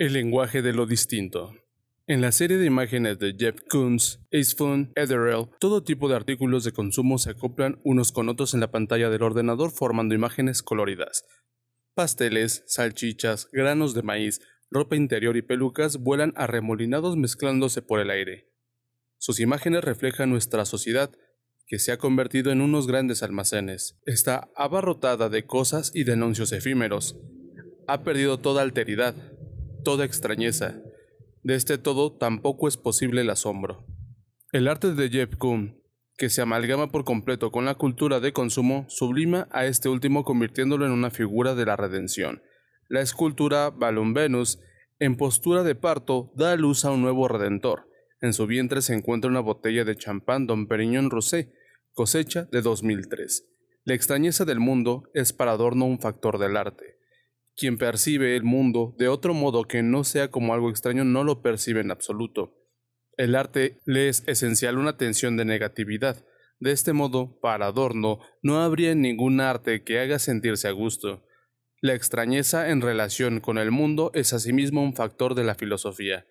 El lenguaje de lo distinto. En la serie de imágenes de Jeff Koons, Ace Fun, todo tipo de artículos de consumo se acoplan unos con otros en la pantalla del ordenador formando imágenes coloridas. Pasteles, salchichas, granos de maíz, ropa interior y pelucas vuelan arremolinados mezclándose por el aire. Sus imágenes reflejan nuestra sociedad, que se ha convertido en unos grandes almacenes. Está abarrotada de cosas y denuncios efímeros. Ha perdido toda alteridad, toda extrañeza. De este todo tampoco es posible el asombro. El arte de Jeff Koons, que se amalgama por completo con la cultura de consumo, sublima a este último convirtiéndolo en una figura de la redención. La escultura Balloon Venus, en postura de parto, da a luz a un nuevo redentor. En su vientre se encuentra una botella de champán Don Perignon Rosé, cosecha de 2003. La extrañeza del mundo es para Adorno un factor del arte. Quien percibe el mundo de otro modo que no sea como algo extraño no lo percibe en absoluto. El arte le es esencial una tensión de negatividad. De este modo, para Adorno, no habría ningún arte que haga sentirse a gusto. La extrañeza en relación con el mundo es asimismo un factor de la filosofía.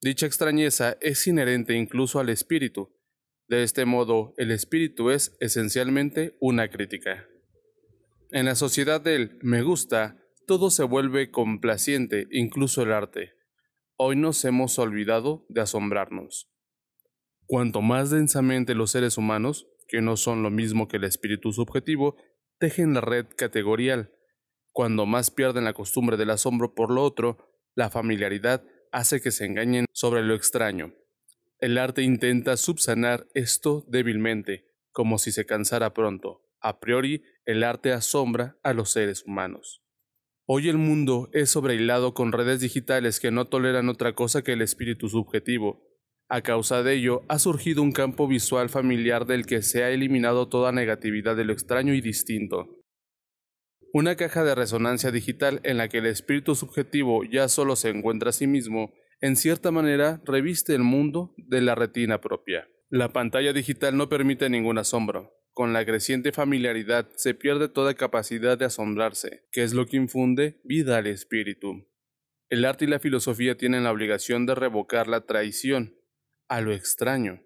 Dicha extrañeza es inherente incluso al espíritu. De este modo, el espíritu es esencialmente una crítica. En la sociedad del me gusta, todo se vuelve complaciente, incluso el arte. Hoy nos hemos olvidado de asombrarnos. Cuanto más densamente los seres humanos, que no son lo mismo que el espíritu subjetivo, tejen la red categorial, cuando más pierden la costumbre del asombro por lo otro, la familiaridad hace que se engañen sobre lo extraño. El arte intenta subsanar esto débilmente, como si se cansara pronto. A priori, el arte asombra a los seres humanos. Hoy el mundo es sobrehilado con redes digitales que no toleran otra cosa que el espíritu subjetivo. A causa de ello, ha surgido un campo visual familiar del que se ha eliminado toda negatividad de lo extraño y distinto. Una caja de resonancia digital en la que el espíritu subjetivo ya solo se encuentra a sí mismo, en cierta manera reviste el mundo de la retina propia. La pantalla digital no permite ningún asombro. Con la creciente familiaridad se pierde toda capacidad de asombrarse, que es lo que infunde vida al espíritu. El arte y la filosofía tienen la obligación de revocar la traición, a lo extraño,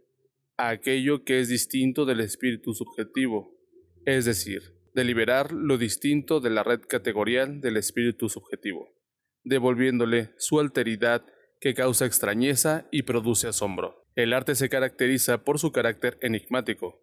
a aquello que es distinto del espíritu subjetivo, es decir, de liberar lo distinto de la red categorial del espíritu subjetivo, devolviéndole su alteridad que causa extrañeza y produce asombro. El arte se caracteriza por su carácter enigmático,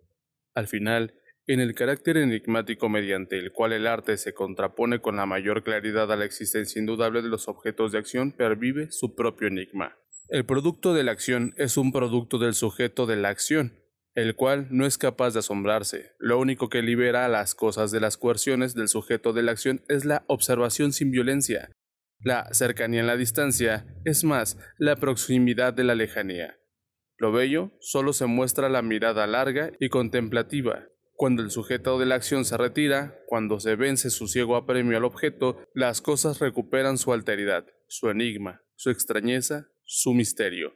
al final, en el carácter enigmático mediante el cual el arte se contrapone con la mayor claridad a la existencia indudable de los objetos de acción, pervive su propio enigma. El producto de la acción es un producto del sujeto de la acción, el cual no es capaz de asombrarse. Lo único que libera a las cosas de las coerciones del sujeto de la acción es la observación sin violencia, la cercanía en la distancia, es más, la proximidad de la lejanía. Lo bello solo se muestra la mirada larga y contemplativa. Cuando el sujeto de la acción se retira, cuando se vence su ciego apremio al objeto, las cosas recuperan su alteridad, su enigma, su extrañeza, su misterio.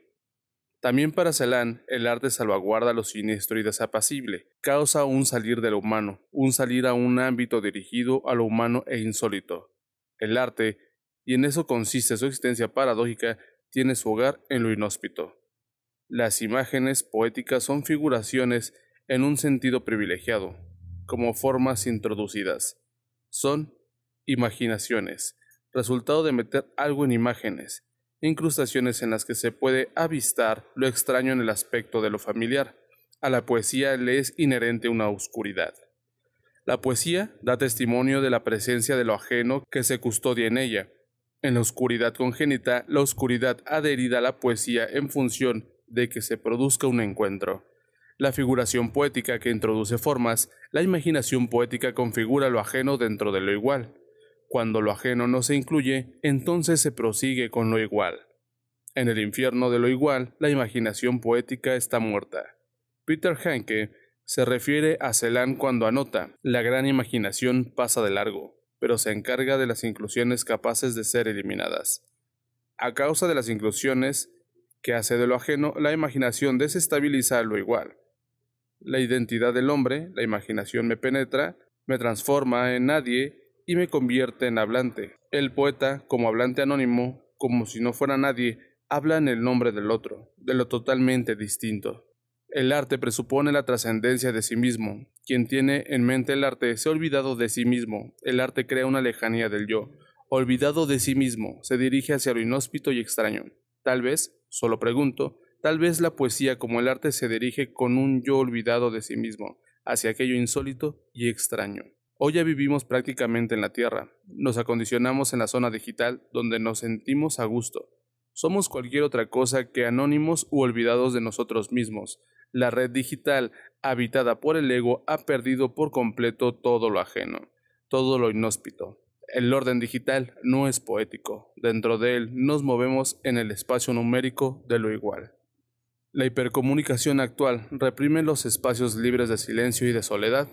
También para Celan, el arte salvaguarda lo siniestro y desapacible, causa un salir de lo humano, un salir a un ámbito dirigido a lo humano e insólito. El arte, y en eso consiste su existencia paradójica, tiene su hogar en lo inhóspito. Las imágenes poéticas son figuraciones en un sentido privilegiado, como formas introducidas. Son imaginaciones, resultado de meter algo en imágenes, incrustaciones en las que se puede avistar lo extraño en el aspecto de lo familiar. A la poesía le es inherente una oscuridad. La poesía da testimonio de la presencia de lo ajeno que se custodia en ella. En la oscuridad congénita, la oscuridad adherida a la poesía en función de que se produzca un encuentro. La figuración poética que introduce formas, la imaginación poética configura lo ajeno dentro de lo igual. Cuando lo ajeno no se incluye, entonces se prosigue con lo igual. En el infierno de lo igual, la imaginación poética está muerta. Peter Henke se refiere a Celan cuando anota, la gran imaginación pasa de largo, pero se encarga de las inclusiones capaces de ser eliminadas. A causa de las inclusiones, que hace de lo ajeno la imaginación desestabiliza lo igual. La identidad del hombre, la imaginación me penetra, me transforma en nadie y me convierte en hablante. El poeta, como hablante anónimo, como si no fuera nadie, habla en el nombre del otro, de lo totalmente distinto. El arte presupone la trascendencia de sí mismo. Quien tiene en mente el arte se ha olvidado de sí mismo. El arte crea una lejanía del yo. Olvidado de sí mismo, se dirige hacia lo inhóspito y extraño. Tal vez Solo pregunto, tal vez la poesía como el arte se dirige con un yo olvidado de sí mismo, hacia aquello insólito y extraño. Hoy ya vivimos prácticamente en la Tierra, nos acondicionamos en la zona digital donde nos sentimos a gusto. Somos cualquier otra cosa que anónimos u olvidados de nosotros mismos. La red digital, habitada por el ego, ha perdido por completo todo lo ajeno, todo lo inhóspito, el orden digital no es poético. Dentro de él nos movemos en el espacio numérico de lo igual. La hipercomunicación actual reprime los espacios libres de silencio y de soledad,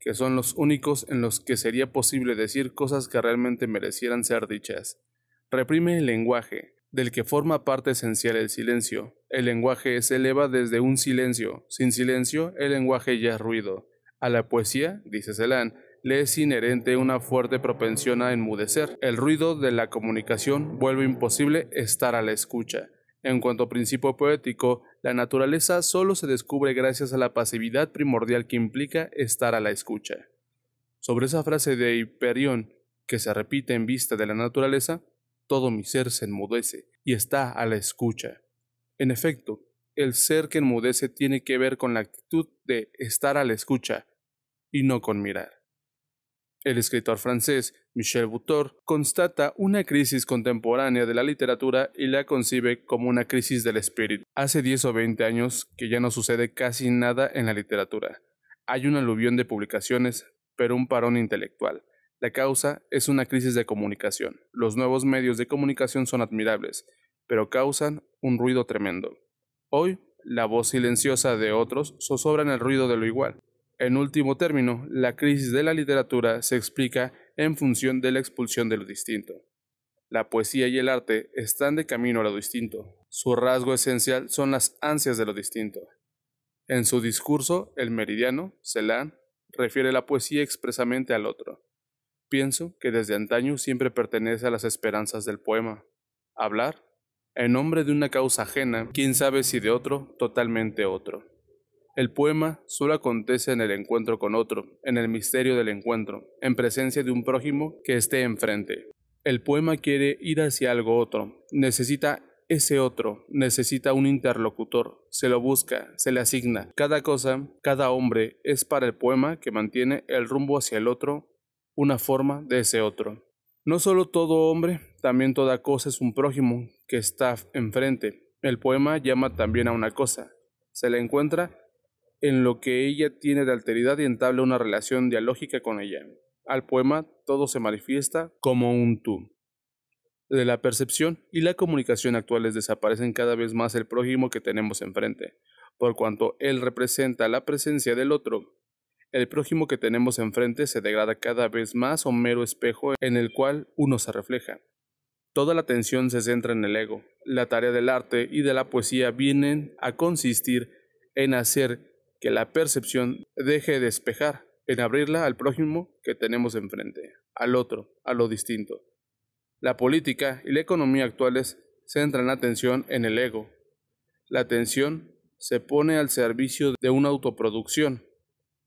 que son los únicos en los que sería posible decir cosas que realmente merecieran ser dichas. Reprime el lenguaje, del que forma parte esencial el silencio. El lenguaje se eleva desde un silencio. Sin silencio, el lenguaje ya es ruido. A la poesía, dice Celan, le es inherente una fuerte propensión a enmudecer. El ruido de la comunicación vuelve imposible estar a la escucha. En cuanto a principio poético, la naturaleza solo se descubre gracias a la pasividad primordial que implica estar a la escucha. Sobre esa frase de Hiperión, que se repite en vista de la naturaleza, todo mi ser se enmudece y está a la escucha. En efecto, el ser que enmudece tiene que ver con la actitud de estar a la escucha y no con mirar. El escritor francés Michel Butor constata una crisis contemporánea de la literatura y la concibe como una crisis del espíritu. Hace 10 o 20 años que ya no sucede casi nada en la literatura. Hay un aluvión de publicaciones, pero un parón intelectual. La causa es una crisis de comunicación. Los nuevos medios de comunicación son admirables, pero causan un ruido tremendo. Hoy, la voz silenciosa de otros zozobra en el ruido de lo igual. En último término, la crisis de la literatura se explica en función de la expulsión de lo distinto. La poesía y el arte están de camino a lo distinto. Su rasgo esencial son las ansias de lo distinto. En su discurso, el meridiano, Celan, refiere la poesía expresamente al otro. Pienso que desde antaño siempre pertenece a las esperanzas del poema. Hablar, en nombre de una causa ajena, quién sabe si de otro, totalmente otro. El poema solo acontece en el encuentro con otro, en el misterio del encuentro, en presencia de un prójimo que esté enfrente. El poema quiere ir hacia algo otro, necesita ese otro, necesita un interlocutor, se lo busca, se le asigna. Cada cosa, cada hombre es para el poema que mantiene el rumbo hacia el otro, una forma de ese otro. No solo todo hombre, también toda cosa es un prójimo que está enfrente. El poema llama también a una cosa. Se la encuentra en lo que ella tiene de alteridad y entabla una relación dialógica con ella. Al poema todo se manifiesta como un tú. De la percepción y la comunicación actuales desaparecen cada vez más el prójimo que tenemos enfrente, por cuanto él representa la presencia del otro. El prójimo que tenemos enfrente se degrada cada vez más o mero espejo en el cual uno se refleja. Toda la atención se centra en el ego. La tarea del arte y de la poesía vienen a consistir en hacer que la percepción deje de espejar en abrirla al prójimo que tenemos enfrente, al otro, a lo distinto. La política y la economía actuales centran la atención en el ego. La atención se pone al servicio de una autoproducción.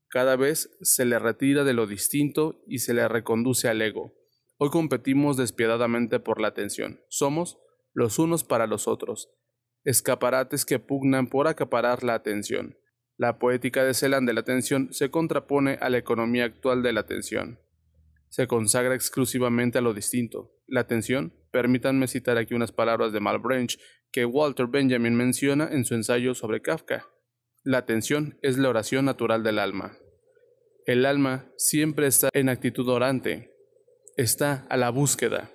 Cada vez se le retira de lo distinto y se le reconduce al ego. Hoy competimos despiadadamente por la atención. Somos los unos para los otros, escaparates que pugnan por acaparar la atención. La poética de Celan de la tensión se contrapone a la economía actual de la tensión. Se consagra exclusivamente a lo distinto. La tensión, permítanme citar aquí unas palabras de Malbranch que Walter Benjamin menciona en su ensayo sobre Kafka. La tensión es la oración natural del alma. El alma siempre está en actitud orante, está a la búsqueda.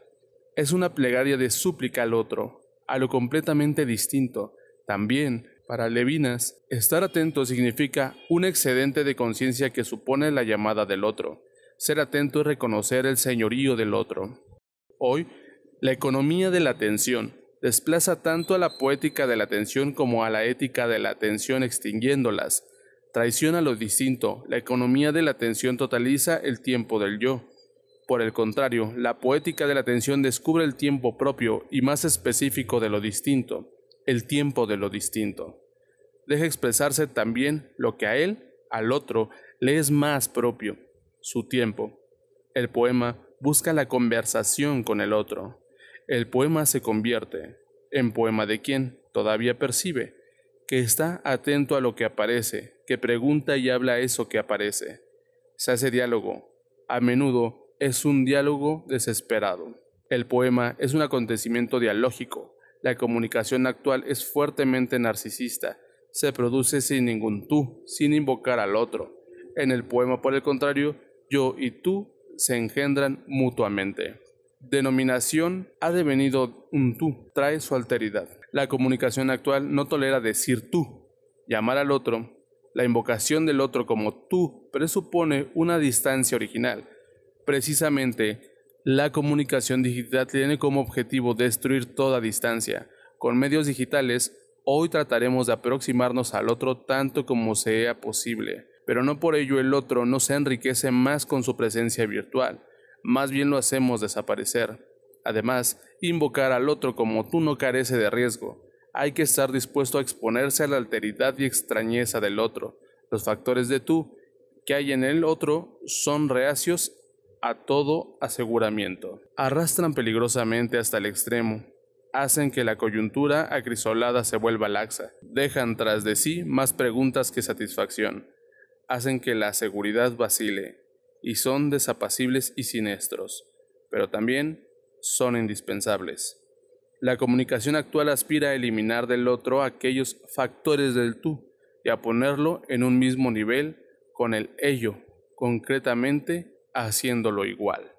Es una plegaria de súplica al otro, a lo completamente distinto, también para Levinas, estar atento significa un excedente de conciencia que supone la llamada del otro. Ser atento es reconocer el señorío del otro. Hoy, la economía de la atención desplaza tanto a la poética de la atención como a la ética de la atención extinguiéndolas. Traiciona lo distinto, la economía de la atención totaliza el tiempo del yo. Por el contrario, la poética de la atención descubre el tiempo propio y más específico de lo distinto el tiempo de lo distinto. Deja expresarse también lo que a él, al otro, le es más propio, su tiempo. El poema busca la conversación con el otro. El poema se convierte en poema de quien todavía percibe, que está atento a lo que aparece, que pregunta y habla eso que aparece. Se hace diálogo. A menudo es un diálogo desesperado. El poema es un acontecimiento dialógico, la comunicación actual es fuertemente narcisista, se produce sin ningún tú, sin invocar al otro. En el poema, por el contrario, yo y tú se engendran mutuamente. Denominación ha devenido un tú, trae su alteridad. La comunicación actual no tolera decir tú, llamar al otro, la invocación del otro como tú presupone una distancia original. Precisamente, la comunicación digital tiene como objetivo destruir toda distancia. Con medios digitales, hoy trataremos de aproximarnos al otro tanto como sea posible, pero no por ello el otro no se enriquece más con su presencia virtual, más bien lo hacemos desaparecer. Además, invocar al otro como tú no carece de riesgo. Hay que estar dispuesto a exponerse a la alteridad y extrañeza del otro. Los factores de tú que hay en el otro son reacios a todo aseguramiento. Arrastran peligrosamente hasta el extremo, hacen que la coyuntura acrisolada se vuelva laxa, dejan tras de sí más preguntas que satisfacción, hacen que la seguridad vacile, y son desapacibles y siniestros, pero también son indispensables. La comunicación actual aspira a eliminar del otro aquellos factores del tú y a ponerlo en un mismo nivel con el ello, concretamente haciéndolo igual.